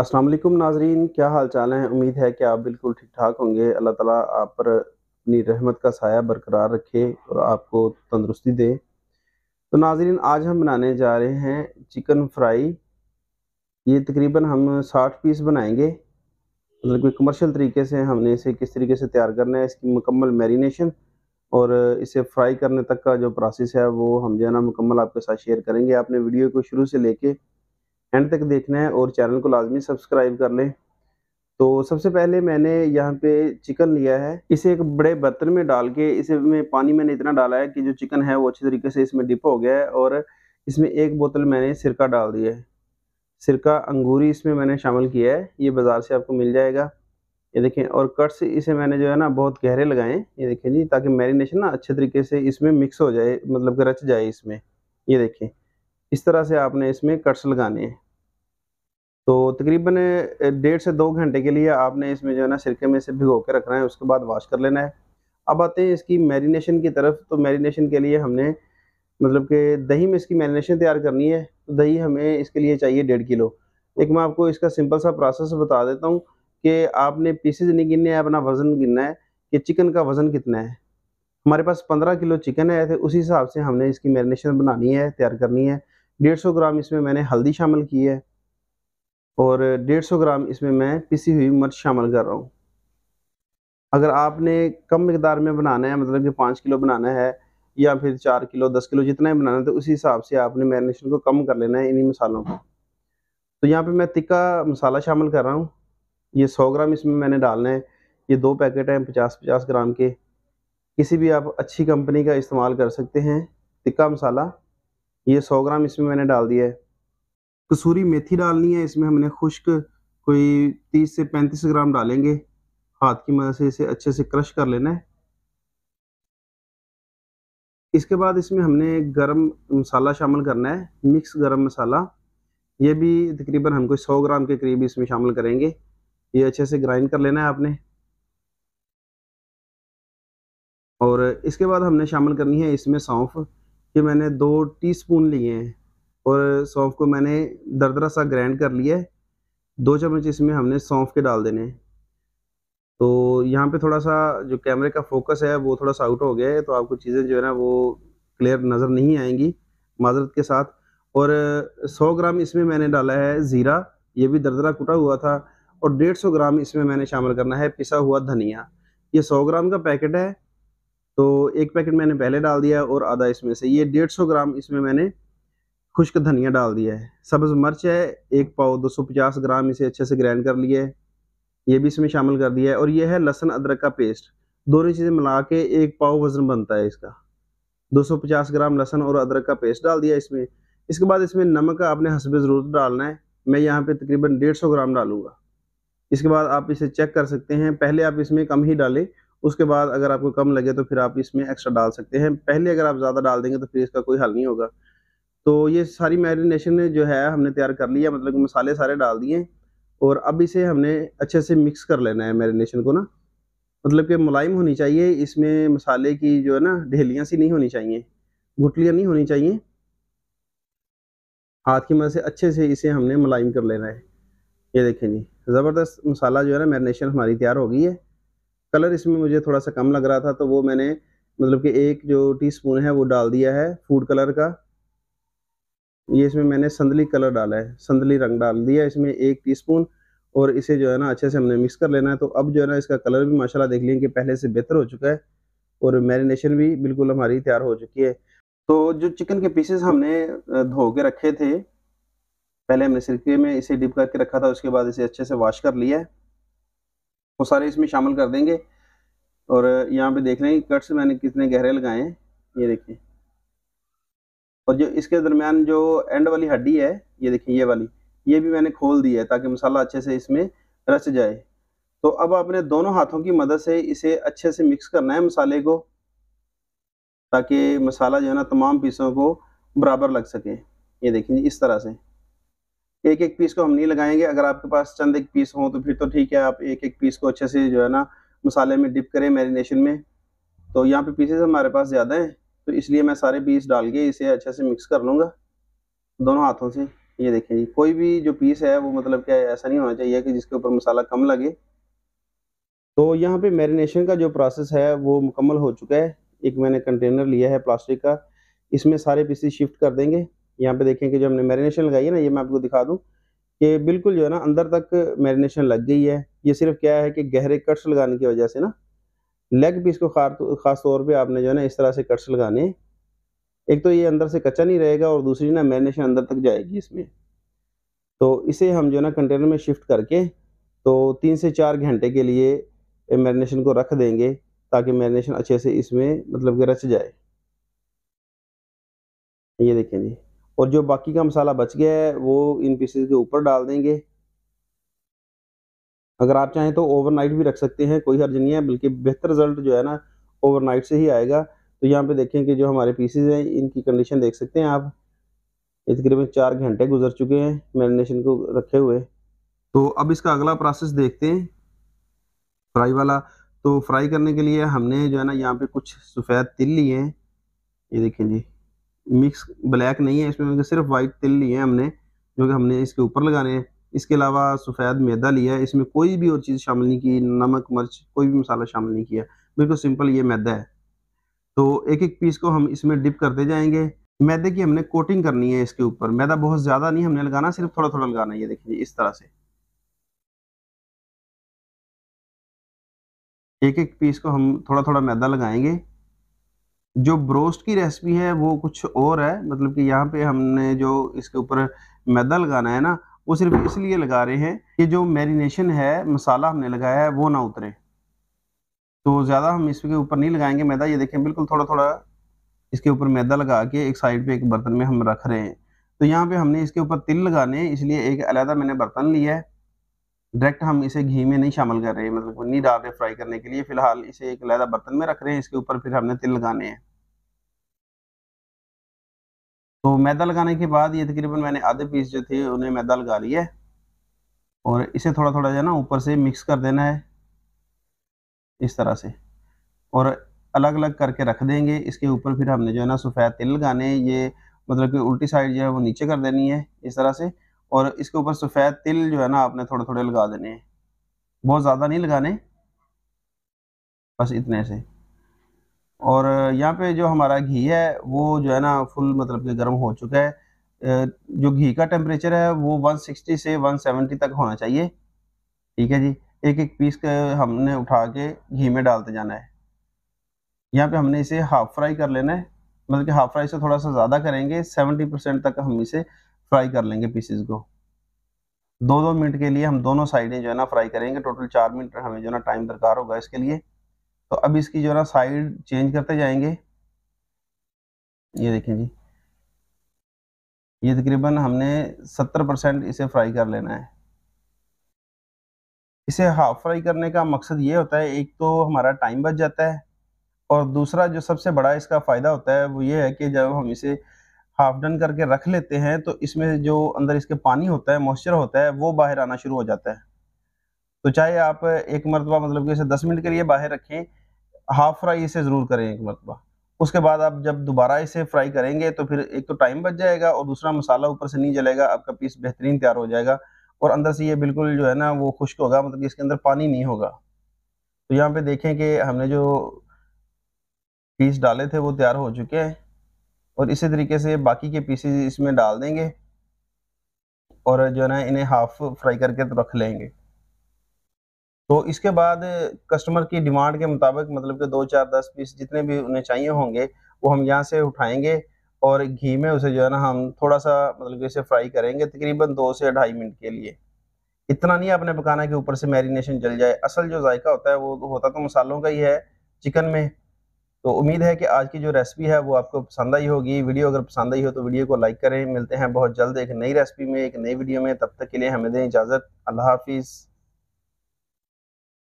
अस्सलाम वालेकुम नाजरीन क्या हाल चाल हैं उम्मीद है कि आप बिल्कुल ठीक ठाक होंगे अल्लाह ताला आप पर अपनी रहमत का साया बरकरार रखे और आपको तंदरुस्ती दे तो नाजरीन आज हम बनाने जा रहे हैं चिकन फ्राई ये तकरीबन हम साठ पीस बनाएंगे मतलब कि कमर्शियल तरीके से हमने इसे किस तरीके से तैयार करना है इसकी मुकम्मल मैरिनेशन और इसे फ्राई करने तक का जो प्रोसेस है वो हम जो है ना मुकम्मल आपके साथ शेयर करेंगे आपने वीडियो को शुरू से लेके एंड तक देखना है और चैनल को लाजमी सब्सक्राइब कर लें तो सबसे पहले मैंने यहाँ पे चिकन लिया है इसे एक बड़े बर्तन में डाल के इसे में पानी मैंने इतना डाला है कि जो चिकन है वो अच्छे तरीके से इसमें डिप हो गया है और इसमें एक बोतल मैंने सिरका डाल दिया है सिरका अंगूरी इसमें मैंने शामिल किया है ये बाज़ार से आपको मिल जाएगा ये देखें और कट्स इसे मैंने जो है ना बहुत गहरे लगाए ये देखें जी ताकि मैरिनेशन ना अच्छे तरीके से इसमें मिक्स हो जाए मतलब कि रच जाए इसमें ये देखें इस तरह से आपने इसमें कट्स लगाने हैं तो तकरीबन डेढ़ से दो घंटे के लिए आपने इसमें जो है ना सिरके में से भिगो के रखना है उसके बाद वॉश कर लेना है अब आते हैं इसकी मैरिनेशन की तरफ तो मैरिनेशन के लिए हमने मतलब कि दही में इसकी मैरिनेशन तैयार करनी है तो दही हमें इसके लिए चाहिए डेढ़ किलो एक मैं आपको इसका सिंपल सा प्रोसेस बता देता हूँ कि आपने पीसेज नहीं गिनने हैं अपना वज़न गिनना है कि चिकन का वज़न कितना है हमारे पास पंद्रह किलो चिकन है तो उसी हिसाब से हमने इसकी मैरिनेशन बनानी है तैयार करनी है डेढ़ सौ ग्राम इसमें मैंने हल्दी शामिल की है और 150 ग्राम इसमें मैं पिसी हुई मिर्च शामिल कर रहा हूँ अगर आपने कम मकदार में बनाना है मतलब कि पाँच किलो बनाना है या फिर चार किलो दस किलो जितना ही बनाना है तो उसी हिसाब से आपने मैरिनेशन को कम कर लेना है इन्हीं मसालों को तो यहाँ पे मैं तिक्का मसाला शामिल कर रहा हूँ ये सौ ग्राम इसमें मैंने डालना है ये दो पैकेट हैं पचास पचास ग्राम के किसी भी आप अच्छी कंपनी का इस्तेमाल कर सकते हैं तिक्का मसाला ये सौ ग्राम इसमें मैंने डाल दिया है कसूरी मेथी डालनी है इसमें हमने खुश्क कोई तीस से पैंतीस ग्राम डालेंगे हाथ की मदद से इसे अच्छे से क्रश कर लेना है इसके बाद इसमें हमने गरम मसाला शामिल करना है मिक्स गरम मसाला ये भी तकरीबन हमको 100 ग्राम के करीब इसमें शामिल करेंगे ये अच्छे से ग्राइंड कर लेना है आपने और इसके बाद हमने शामिल करनी है इसमें सौंफ ये मैंने दो टीस्पून लिए हैं और सौंफ को मैंने दरदरा सा ग्राइंड कर लिया है दो चम्मच इसमें हमने सौंफ के डाल देने तो यहाँ पे थोड़ा सा जो कैमरे का फोकस है वो थोड़ा सा आउट हो गया है तो आपको चीज़ें जो है ना वो क्लियर नज़र नहीं आएंगी माजरत के साथ और 100 ग्राम इसमें मैंने डाला है ज़ीरा ये भी दरदरा कुटा हुआ था और 150 ग्राम इसमें मैंने शामिल करना है पिसा हुआ धनिया ये 100 ग्राम का पैकेट है तो एक पैकेट मैंने पहले डाल दिया और आधा इसमें से ये डेढ़ ग्राम इसमें मैंने खुश्क धनिया डाल दिया है सब्ज़ मर्च है एक पाव 250 ग्राम इसे अच्छे से ग्राइंड कर लिया है ये भी इसमें शामिल कर दिया है और यह है लहसन अदरक का पेस्ट दोनों चीज़ें मिला के एक पाव वज़न बनता है इसका 250 ग्राम लहसन और अदरक का पेस्ट डाल दिया इसमें इसके बाद इसमें नमक आपने हंसबे ज़रूरत डालना है मैं यहाँ पे तकरीबन सौ ग्राम डालूंगा इसके बाद आप इसे चेक कर सकते हैं पहले आप इसमें कम ही डालें उसके बाद अगर आपको कम लगे तो फिर आप इसमें एक्स्ट्रा डाल सकते हैं पहले अगर आप ज़्यादा डाल देंगे तो फिर इसका कोई हल नहीं होगा तो ये सारी मैरिनेशन जो है हमने तैयार कर लिया मतलब मसाले सारे डाल दिए और अब इसे हमने अच्छे से मिक्स कर लेना है मैरिनेशन को ना मतलब कि मुलायम होनी चाहिए इसमें मसाले की जो है ना ढेलियाँ सी नहीं होनी चाहिए गुटलियाँ नहीं होनी चाहिए हाथ की मदद से अच्छे से इसे हमने मुलायम कर लेना है ये देखें जी ज़बरदस्त मसाला जो है ना मैरिनेशन हमारी तैयार हो गई है कलर इसमें मुझे थोड़ा सा कम लग रहा था तो वो मैंने मतलब कि एक जो टीस्पून है वो डाल दिया है फूड कलर का ये इसमें मैंने संदली कलर डाला है संदली रंग डाल दिया इसमें एक टीस्पून और इसे जो है ना अच्छे से हमने मिक्स कर लेना है तो अब जो है ना इसका कलर भी माशाल्लाह देख लेंगे कि पहले से बेहतर हो चुका है और मैरिनेशन भी बिल्कुल हमारी तैयार हो चुकी है तो जो चिकन के पीसेस हमने धो के रखे थे पहले हमने सिरके में इसे डिप करके रखा था उसके बाद इसे अच्छे से वॉश कर लिया है वो सारे इसमें शामिल कर देंगे और यहाँ पे देख लें कट्स मैंने कितने गहरे लगाए हैं ये देखिए और जो इसके दरमियान जो एंड वाली हड्डी है ये देखिए ये वाली ये भी मैंने खोल दी है ताकि मसाला अच्छे से इसमें रच जाए तो अब आपने दोनों हाथों की मदद से इसे अच्छे से मिक्स करना है मसाले को ताकि मसाला जो है ना तमाम पीसों को बराबर लग सके ये देखिए इस तरह से एक एक पीस को हम नहीं लगाएंगे अगर आपके पास चंद एक पीस हो तो फिर तो ठीक है आप एक एक पीस को अच्छे से जो है ना मसाले में डिप करें मैरिनेशन में तो यहाँ पे पीसेस हमारे पास ज़्यादा हैं तो इसलिए मैं सारे पीस डाल के इसे अच्छे से मिक्स कर लूँगा दोनों हाथों से ये देखें जी कोई भी जो पीस है वो मतलब क्या ऐसा नहीं होना चाहिए कि जिसके ऊपर मसाला कम लगे तो यहाँ पे मैरिनेशन का जो प्रोसेस है वो मुकम्मल हो चुका है एक मैंने कंटेनर लिया है प्लास्टिक का इसमें सारे पीसेस शिफ्ट कर देंगे यहाँ पे देखें कि जो हमने मैरिनेशन लगाई है ना ये मैं आपको दिखा दूँ कि बिल्कुल जो है ना अंदर तक मैरिनेशन लग गई है ये सिर्फ क्या है कि गहरे कट्स लगाने की वजह से ना लेग पीस को ख़ास तौर पे आपने जो है ना इस तरह से कट्स लगाने एक तो ये अंदर से कच्चा नहीं रहेगा और दूसरी ना मैरिनेशन अंदर तक जाएगी इसमें तो इसे हम जो है ना कंटेनर में शिफ्ट करके तो तीन से चार घंटे के लिए मैरिनेशन को रख देंगे ताकि मैरिनेशन अच्छे से इसमें मतलब कि रच जाए ये देखें जी और जो बाकी का मसाला बच गया है वो इन पीसेस के ऊपर डाल देंगे अगर आप चाहें तो ओवरनाइट भी रख सकते हैं कोई हर्ज नहीं है बल्कि बेहतर रिजल्ट जो है ना ओवरनाइट से ही आएगा तो यहाँ पे देखें कि जो हमारे पीसीज हैं इनकी कंडीशन देख सकते हैं आप ये तकरीबन चार घंटे गुजर चुके हैं मैरिनेशन को रखे हुए तो अब इसका अगला प्रोसेस देखते हैं फ्राई वाला तो फ्राई करने के लिए हमने जो है ना यहाँ पे कुछ सफ़ेद तिल लिए हैं ये देखें जी मिक्स ब्लैक नहीं है इसमें सिर्फ वाइट तिल लिए हैं हमने जो कि हमने इसके ऊपर लगाने हैं इसके अलावा सफ़ेद मैदा लिया है इसमें कोई भी और चीज़ शामिल नहीं की नमक मिर्च कोई भी मसाला शामिल नहीं किया बिल्कुल सिंपल ये मैदा है तो एक एक पीस को हम इसमें डिप करते जाएंगे मैदे की हमने कोटिंग करनी है इसके ऊपर मैदा बहुत ज़्यादा नहीं हमने लगाना सिर्फ थोड़ा थोड़ा लगाना ये देखिए इस तरह से एक एक पीस को हम थोड़ा थोड़ा मैदा लगाएंगे जो ब्रोस्ट की रेसिपी है वो कुछ और है मतलब कि यहाँ पे हमने जो इसके ऊपर मैदा लगाना है ना वो सिर्फ इसलिए लगा रहे हैं कि जो मैरिनेशन है मसाला हमने लगाया है वो ना उतरे तो ज़्यादा हम इसके ऊपर नहीं लगाएंगे मैदा ये देखें बिल्कुल थोड़ा थोड़ा इसके ऊपर मैदा लगा के एक साइड पे एक बर्तन में हम रख रहे हैं तो यहाँ पे हमने इसके ऊपर तिल लगाने इसलिए एक अलहदा मैंने बर्तन लिया है डायरेक्ट हम इसे घी में नहीं शामिल कर रहे हैं मतलब नहीं डाल रहे फ्राई करने के लिए फिलहाल इसे एक अलहदा बर्तन में रख रहे हैं इसके ऊपर फिर हमने तिल लगाने हैं तो मैदा लगाने के बाद ये तकरीबन मैंने आधे पीस जो थे उन्हें मैदा लगा लिया है और इसे थोड़ा थोड़ा जो है ना ऊपर से मिक्स कर देना है इस तरह से और अलग अलग करके रख देंगे इसके ऊपर फिर हमने जो है ना सफ़ेद तिल लगाने ये मतलब कि उल्टी साइड जो है वो नीचे कर देनी है इस तरह से और इसके ऊपर सफ़ेद तिल जो है ना आपने थोड़े थोड़े लगा देने हैं बहुत ज़्यादा नहीं लगाने बस इतने से और यहाँ पे जो हमारा घी है वो जो है ना फुल मतलब कि गर्म हो चुका है जो घी का टेम्परेचर है वो 160 से 170 तक होना चाहिए ठीक है जी एक एक पीस के हमने उठा के घी में डालते जाना है यहाँ पे हमने इसे हाफ फ्राई कर लेना है मतलब कि हाफ फ्राई से थोड़ा सा ज़्यादा करेंगे 70 परसेंट तक हम इसे फ्राई कर लेंगे पीसीस को दो दो मिनट के लिए हम दोनों साइडें जो है ना फ्राई करेंगे टोटल चार मिनट हमें जो है ना टाइम दरकार होगा इसके लिए तो अब इसकी जो ना साइड चेंज करते जाएंगे ये देखें जी ये तकरीबन हमने सत्तर परसेंट इसे फ्राई कर लेना है इसे हाफ फ्राई करने का मकसद ये होता है एक तो हमारा टाइम बच जाता है और दूसरा जो सबसे बड़ा इसका फ़ायदा होता है वो ये है कि जब हम इसे हाफ डन करके रख लेते हैं तो इसमें जो अंदर इसके पानी होता है मॉइस्चर होता है वो बाहर आना शुरू हो जाता है तो चाहे आप एक मरतबा मतलब कि इसे दस मिनट के लिए बाहर रखें हाफ फ्राई इसे ज़रूर करें एक मरतबा उसके बाद आप जब दोबारा इसे फ्राई करेंगे तो फिर एक तो टाइम बच जाएगा और दूसरा मसाला ऊपर से नहीं जलेगा आपका पीस बेहतरीन तैयार हो जाएगा और अंदर से ये बिल्कुल जो है ना वो खुश्क होगा मतलब कि इसके अंदर पानी नहीं होगा तो यहाँ पे देखें कि हमने जो पीस डाले थे वो तैयार हो चुके हैं और इसी तरीके से बाकी के पीसेज इसमें डाल देंगे और जो है ना इन्हें हाफ फ्राई करके तो रख लेंगे तो इसके बाद कस्टमर की डिमांड के मुताबिक मतलब कि दो चार दस बीस जितने भी उन्हें चाहिए होंगे वो हम यहाँ से उठाएंगे और घी में उसे जो है ना हम थोड़ा सा मतलब कि इसे फ्राई करेंगे तकरीबन दो से ढाई मिनट के लिए इतना नहीं आपने पकाना कि ऊपर से मैरिनेशन जल जाए असल जो जायका होता है वो होता तो मसालों का ही है चिकन में तो उम्मीद है कि आज की जो रेसिपी है वो आपको पसंद आई होगी वीडियो अगर पसंद आई हो तो वीडियो को लाइक करें मिलते हैं बहुत जल्द एक नई रेसिपी में एक नई वीडियो में तब तक के लिए हमें दें इजाज़त अल्लाह हाफिज़